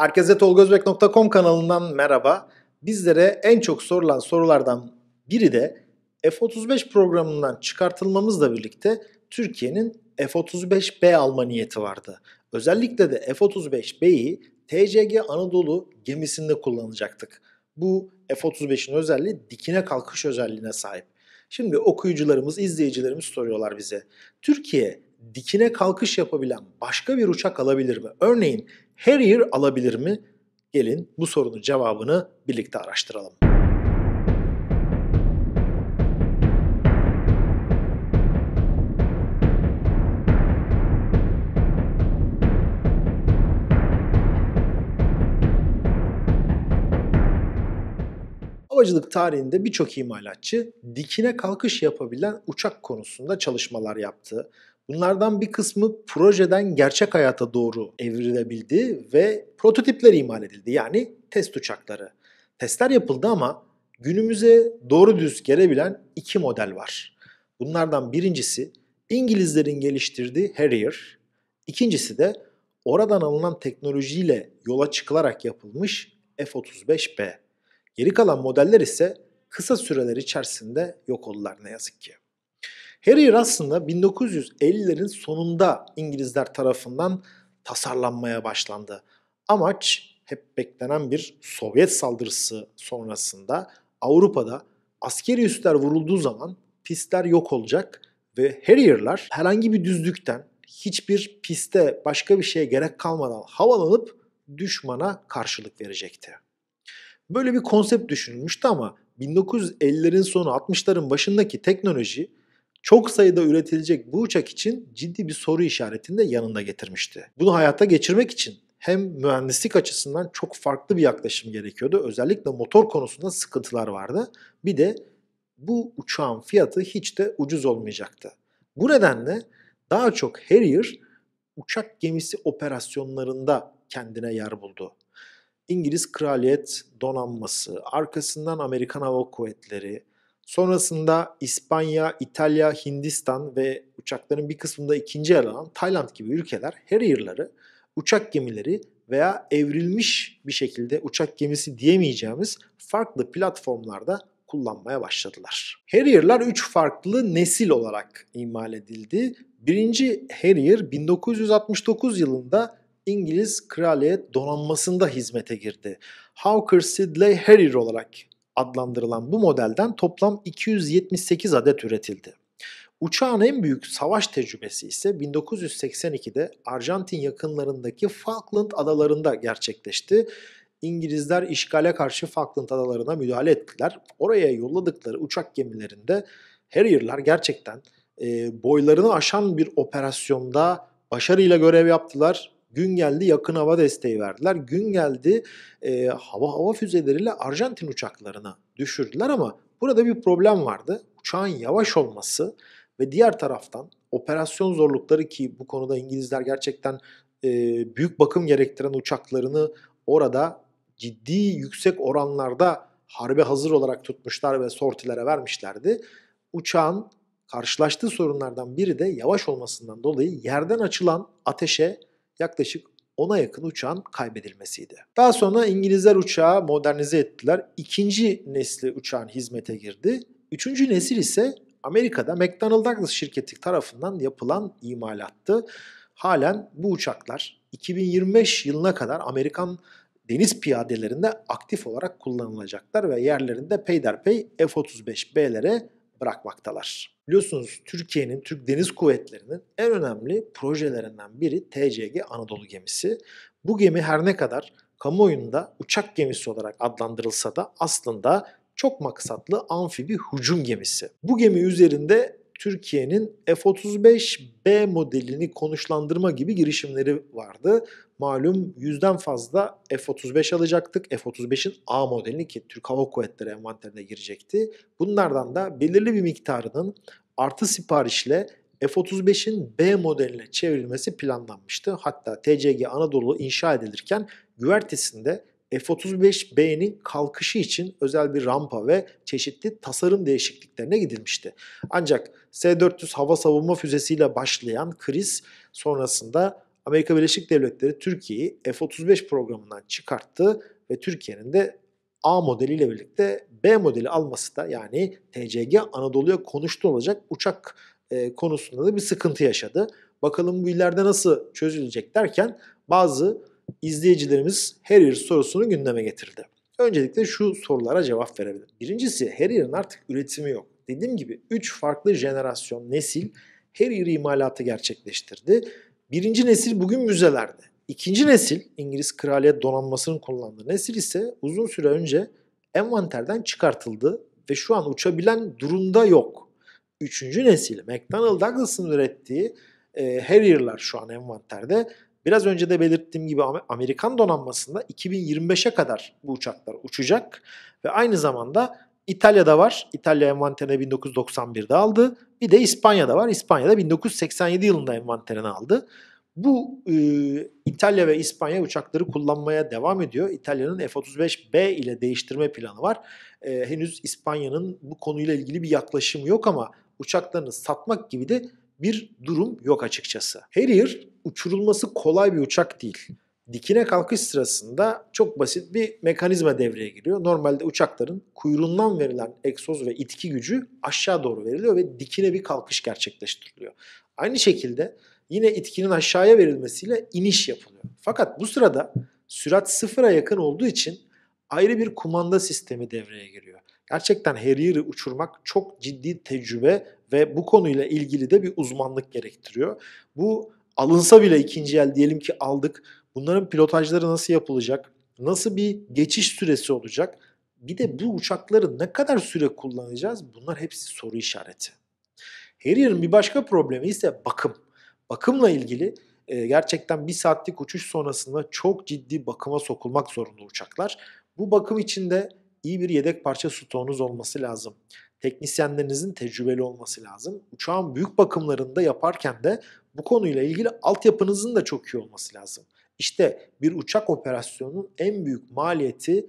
Herkese tolgozbek.com kanalından merhaba. Bizlere en çok sorulan sorulardan biri de F-35 programından çıkartılmamızla birlikte Türkiye'nin F-35B alma niyeti vardı. Özellikle de F-35B'yi TCG Anadolu gemisinde kullanacaktık. Bu F-35'in özelliği dikine kalkış özelliğine sahip. Şimdi okuyucularımız, izleyicilerimiz soruyorlar bize. Türkiye dikine kalkış yapabilen başka bir uçak alabilir mi? Örneğin Harrier alabilir mi? Gelin bu sorunun cevabını birlikte araştıralım. Havacılık tarihinde birçok imalatçı dikine kalkış yapabilen uçak konusunda çalışmalar yaptı. Bunlardan bir kısmı projeden gerçek hayata doğru evrilebildi ve prototipler imal edildi. Yani test uçakları. Testler yapıldı ama günümüze doğru düz gelebilen iki model var. Bunlardan birincisi İngilizlerin geliştirdiği Harrier, ikincisi de oradan alınan teknolojiyle yola çıkılarak yapılmış F-35B. Geri kalan modeller ise kısa süreler içerisinde yok oldular ne yazık ki. Harrier aslında 1950'lerin sonunda İngilizler tarafından tasarlanmaya başlandı. Amaç hep beklenen bir Sovyet saldırısı sonrasında Avrupa'da askeri üsler vurulduğu zaman pistler yok olacak ve Harrier'lar herhangi bir düzlükten hiçbir piste başka bir şeye gerek kalmadan havalanıp düşmana karşılık verecekti. Böyle bir konsept düşünülmüştü ama 1950'lerin sonu 60'ların başındaki teknoloji çok sayıda üretilecek bu uçak için ciddi bir soru işaretini de yanında getirmişti. Bunu hayata geçirmek için hem mühendislik açısından çok farklı bir yaklaşım gerekiyordu. Özellikle motor konusunda sıkıntılar vardı. Bir de bu uçağın fiyatı hiç de ucuz olmayacaktı. Bu nedenle daha çok Harrier uçak gemisi operasyonlarında kendine yer buldu. İngiliz Kraliyet Donanması, arkasından Amerikan Hava Kuvvetleri, Sonrasında İspanya, İtalya, Hindistan ve uçakların bir kısmında ikinci yer alan Tayland gibi ülkeler her yılları uçak gemileri veya evrilmiş bir şekilde uçak gemisi diyemeyeceğimiz farklı platformlarda kullanmaya başladılar. Harrier'lar 3 farklı nesil olarak imal edildi. Birinci Harrier 1969 yılında İngiliz Kraliyet Donanması'nda hizmete girdi. Hawker Siddeley Harrier olarak adlandırılan bu modelden toplam 278 adet üretildi. Uçağın en büyük savaş tecrübesi ise 1982'de Arjantin yakınlarındaki Falkland adalarında gerçekleşti. İngilizler işgale karşı Falkland adalarına müdahale ettiler. Oraya yolladıkları uçak gemilerinde Harrier'lar gerçekten e, boylarını aşan bir operasyonda başarıyla görev yaptılar Gün geldi yakın hava desteği verdiler. Gün geldi e, hava hava füzeleriyle Arjantin uçaklarına düşürdüler ama burada bir problem vardı. Uçağın yavaş olması ve diğer taraftan operasyon zorlukları ki bu konuda İngilizler gerçekten e, büyük bakım gerektiren uçaklarını orada ciddi yüksek oranlarda harbe hazır olarak tutmuşlar ve sortilere vermişlerdi. Uçağın karşılaştığı sorunlardan biri de yavaş olmasından dolayı yerden açılan ateşe yaklaşık 10'a yakın uçağın kaybedilmesiydi. Daha sonra İngilizler uçağı modernize ettiler. İkinci nesli uçağın hizmete girdi. Üçüncü nesil ise Amerika'da McDonnell Douglas şirketi tarafından yapılan imalattı. Halen bu uçaklar 2025 yılına kadar Amerikan deniz piyadelerinde aktif olarak kullanılacaklar ve yerlerinde peyderpey F-35B'lere bırakmaktalar. Biliyorsunuz Türkiye'nin, Türk Deniz Kuvvetleri'nin en önemli projelerinden biri TCG Anadolu gemisi. Bu gemi her ne kadar kamuoyunda uçak gemisi olarak adlandırılsa da aslında çok maksatlı amfibi hücum gemisi. Bu gemi üzerinde Türkiye'nin F-35B modelini konuşlandırma gibi girişimleri vardı. Malum yüzden fazla F-35 alacaktık. F-35'in A modelini ki Türk Hava Kuvvetleri envanterine girecekti. Bunlardan da belirli bir miktarının artı siparişle F-35'in B modeline çevrilmesi planlanmıştı. Hatta TCG Anadolu inşa edilirken güvertesinde F-35B'nin kalkışı için özel bir rampa ve çeşitli tasarım değişikliklerine gidilmişti. Ancak S-400 hava savunma füzesiyle başlayan kriz sonrasında Amerika Birleşik Devletleri Türkiye'yi F-35 programından çıkarttı ve Türkiye'nin de A modeliyle birlikte B modeli alması da yani TCG Anadolu'ya konuşturulacak uçak e, konusunda da bir sıkıntı yaşadı. Bakalım bu ileride nasıl çözülecek derken bazı izleyicilerimiz yıl sorusunu gündeme getirdi. Öncelikle şu sorulara cevap verebilirim. Birincisi Harrier'ın artık üretimi yok. Dediğim gibi 3 farklı jenerasyon nesil Harrier imalatı gerçekleştirdi. Birinci nesil bugün müzelerde. İkinci nesil İngiliz Kraliyet Donanması'nın kullandığı nesil ise uzun süre önce envanterden çıkartıldı ve şu an uçabilen durumda yok. Üçüncü nesil McDonnell Douglas'ın ürettiği e, Harrier'lar şu an envanterde Biraz önce de belirttiğim gibi Amerikan donanmasında 2025'e kadar bu uçaklar uçacak ve aynı zamanda İtalya'da var. İtalya envanterine 1991'de aldı. Bir de İspanya'da var. İspanya'da 1987 yılında envanterine aldı. Bu e, İtalya ve İspanya uçakları kullanmaya devam ediyor. İtalya'nın F-35B ile değiştirme planı var. E, henüz İspanya'nın bu konuyla ilgili bir yaklaşımı yok ama uçaklarını satmak gibi de bir durum yok açıkçası. Harrier uçurulması kolay bir uçak değil. Dikine kalkış sırasında çok basit bir mekanizma devreye giriyor. Normalde uçakların kuyruğundan verilen egzoz ve itki gücü aşağı doğru veriliyor ve dikine bir kalkış gerçekleştiriliyor. Aynı şekilde yine itkinin aşağıya verilmesiyle iniş yapılıyor. Fakat bu sırada sürat sıfıra yakın olduğu için ayrı bir kumanda sistemi devreye giriyor. Gerçekten Harrier'ı uçurmak çok ciddi tecrübe ve bu konuyla ilgili de bir uzmanlık gerektiriyor. Bu alınsa bile ikinci el diyelim ki aldık. Bunların pilotajları nasıl yapılacak? Nasıl bir geçiş süresi olacak? Bir de bu uçakları ne kadar süre kullanacağız? Bunlar hepsi soru işareti. Harrier'ın bir başka problemi ise bakım. Bakımla ilgili gerçekten bir saatlik uçuş sonrasında çok ciddi bakıma sokulmak zorunda uçaklar. Bu bakım içinde iyi bir yedek parça stoğunuz olması lazım. Teknisyenlerinizin tecrübeli olması lazım. Uçağın büyük bakımlarında yaparken de bu konuyla ilgili altyapınızın da çok iyi olması lazım. İşte bir uçak operasyonunun en büyük maliyeti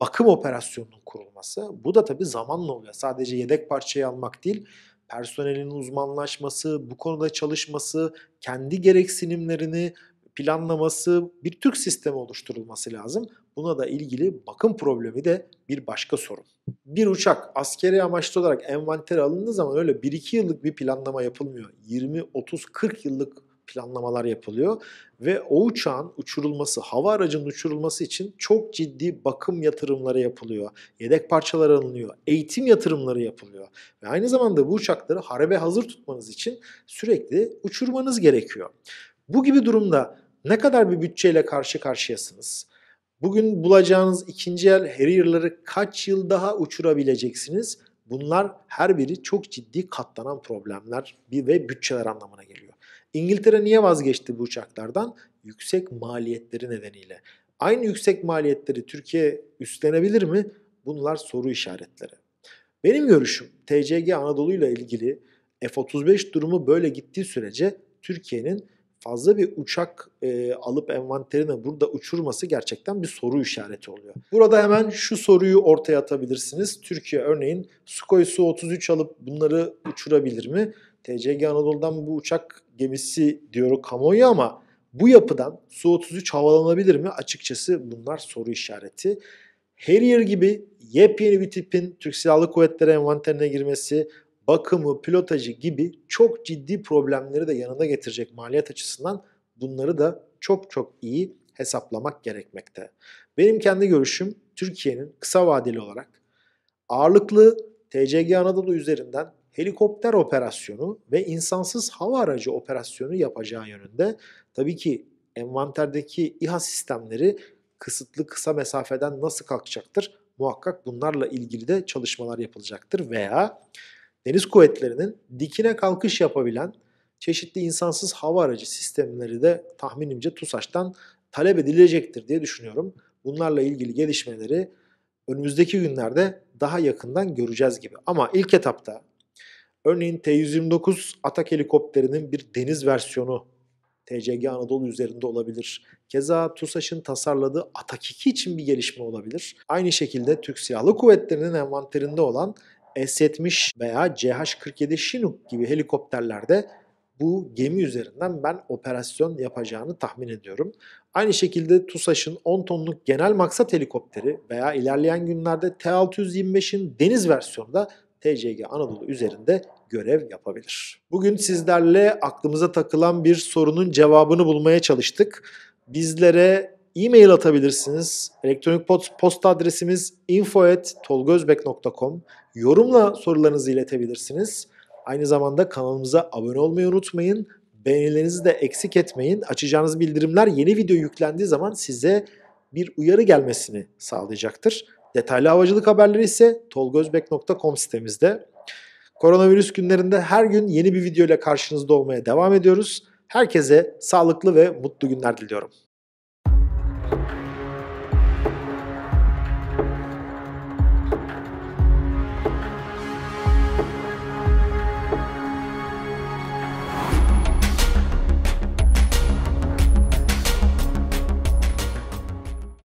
bakım operasyonunun kurulması. Bu da tabii zamanla oluyor. Sadece yedek parçayı almak değil, personelin uzmanlaşması, bu konuda çalışması, kendi gereksinimlerini planlaması, bir Türk sistemi oluşturulması lazım. Buna da ilgili bakım problemi de bir başka sorun. Bir uçak askeri amaçlı olarak envanter alındığı zaman öyle 1-2 yıllık bir planlama yapılmıyor. 20, 30, 40 yıllık planlamalar yapılıyor ve o uçağın uçurulması, hava aracının uçurulması için çok ciddi bakım yatırımları yapılıyor. Yedek parçalar alınıyor, eğitim yatırımları yapılıyor. Ve aynı zamanda bu uçakları harebe hazır tutmanız için sürekli uçurmanız gerekiyor. Bu gibi durumda ne kadar bir bütçeyle karşı karşıyasınız? Bugün bulacağınız ikinci el Harrier'ları kaç yıl daha uçurabileceksiniz? Bunlar her biri çok ciddi katlanan problemler ve bütçeler anlamına geliyor. İngiltere niye vazgeçti bu uçaklardan? Yüksek maliyetleri nedeniyle. Aynı yüksek maliyetleri Türkiye üstlenebilir mi? Bunlar soru işaretleri. Benim görüşüm TCG Anadolu ile ilgili F-35 durumu böyle gittiği sürece Türkiye'nin fazla bir uçak e, alıp envanterine burada uçurması gerçekten bir soru işareti oluyor. Burada hemen şu soruyu ortaya atabilirsiniz. Türkiye örneğin Sukhoi Su-33 alıp bunları uçurabilir mi? TCG Anadolu'dan bu uçak gemisi diyor kamuoyu ama bu yapıdan Su-33 havalanabilir mi? Açıkçası bunlar soru işareti. Harrier gibi yepyeni bir tipin Türk Silahlı Kuvvetleri envanterine girmesi, bakımı, pilotajı gibi çok ciddi problemleri de yanında getirecek maliyet açısından bunları da çok çok iyi hesaplamak gerekmekte. Benim kendi görüşüm Türkiye'nin kısa vadeli olarak ağırlıklı TCG Anadolu üzerinden helikopter operasyonu ve insansız hava aracı operasyonu yapacağı yönünde. Tabii ki envanterdeki İHA sistemleri kısıtlı kısa mesafeden nasıl kalkacaktır? Muhakkak bunlarla ilgili de çalışmalar yapılacaktır veya Deniz kuvvetlerinin dikine kalkış yapabilen çeşitli insansız hava aracı sistemleri de tahminimce TUSAŞ'tan talep edilecektir diye düşünüyorum. Bunlarla ilgili gelişmeleri önümüzdeki günlerde daha yakından göreceğiz gibi. Ama ilk etapta örneğin T-129 Atak helikopterinin bir deniz versiyonu TCG Anadolu üzerinde olabilir. Keza TUSAŞ'ın tasarladığı Atak 2 için bir gelişme olabilir. Aynı şekilde Türk Silahlı Kuvvetleri'nin envanterinde olan S-70 veya CH-47 Chinook gibi helikopterlerde bu gemi üzerinden ben operasyon yapacağını tahmin ediyorum. Aynı şekilde TUSAŞ'ın 10 tonluk genel maksat helikopteri veya ilerleyen günlerde T-625'in deniz versiyonu da TCG Anadolu üzerinde görev yapabilir. Bugün sizlerle aklımıza takılan bir sorunun cevabını bulmaya çalıştık. Bizlere e-mail atabilirsiniz. Elektronik post, posta adresimiz info.tolgozbek.com Yorumla sorularınızı iletebilirsiniz. Aynı zamanda kanalımıza abone olmayı unutmayın. Beğenilerinizi de eksik etmeyin. Açacağınız bildirimler yeni video yüklendiği zaman size bir uyarı gelmesini sağlayacaktır. Detaylı havacılık haberleri ise tolgozbek.com sitemizde. Koronavirüs günlerinde her gün yeni bir video ile karşınızda olmaya devam ediyoruz. Herkese sağlıklı ve mutlu günler diliyorum. Thank you.